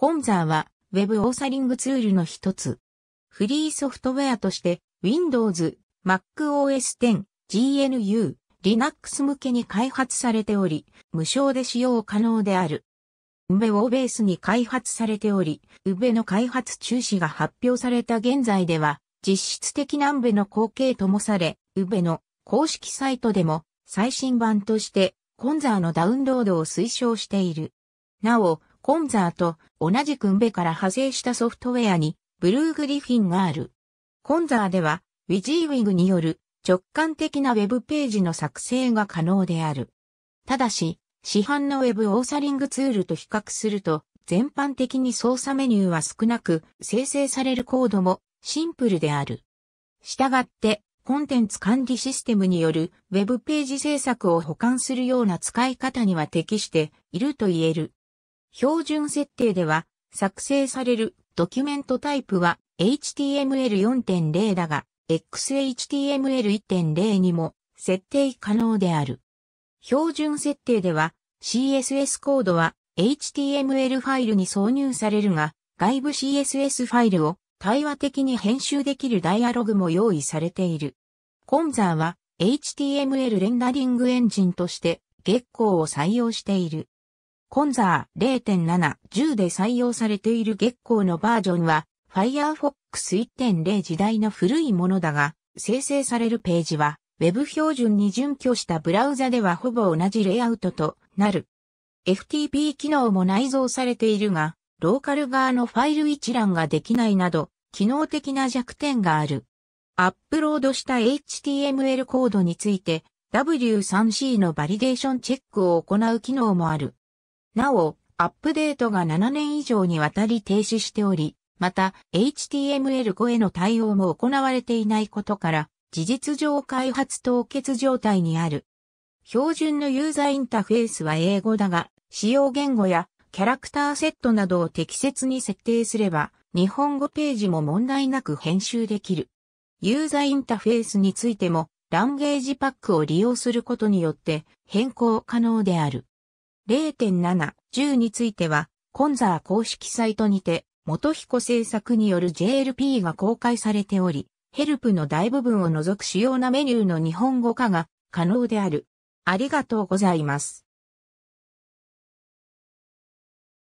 コンザーは Web オーサリングツールの一つ。フリーソフトウェアとして Windows、MacOS 10、GNU、Linux 向けに開発されており、無償で使用可能である。ウベ・をベースに開発されており、ウベの開発中止が発表された現在では、実質的なウ b の後継ともされ、ウベの公式サイトでも最新版として、コンザーのダウンロードを推奨している。なお、コンザーと同じくんべから派生したソフトウェアにブルーグリフィンがある。コンザーではウィジーウィグによる直感的なウェブページの作成が可能である。ただし、市販のウェブオーサリングツールと比較すると、全般的に操作メニューは少なく、生成されるコードもシンプルである。したがって、コンテンツ管理システムによるウェブページ制作を保管するような使い方には適していると言える。標準設定では、作成されるドキュメントタイプは HTML4.0 だが、XHTML1.0 にも設定可能である。標準設定では CSS コードは HTML ファイルに挿入されるが、外部 CSS ファイルを対話的に編集できるダイアログも用意されている。コンザーは HTML レンダリングエンジンとして月光を採用している。コンザー0.7、10で採用されている月光のバージョンは、Firefox 1.0時代の古いものだが、生成されるページは、Web 標準に準拠したブラウザではほぼ同じレイアウトとなる。FTP 機能も内蔵されているが、ローカル側のファイル一覧ができないなど、機能的な弱点がある。アップロードした HTML コードについて、W3C のバリデーションチェックを行う機能もある。なお、アップデートが7年以上にわたり停止しており、また、HTML5 への対応も行われていないことから、事実上開発凍結状態にある。標準のユーザーインターフェースは英語だが、使用言語やキャラクターセットなどを適切に設定すれば、日本語ページも問題なく編集できる。ユーザーインターフェースについても、ランゲージパックを利用することによって変更可能である。0.7.10については、コンザー公式サイトにて、元彦制作による JLP が公開されており、ヘルプの大部分を除く主要なメニューの日本語化が可能である。ありがとうございます。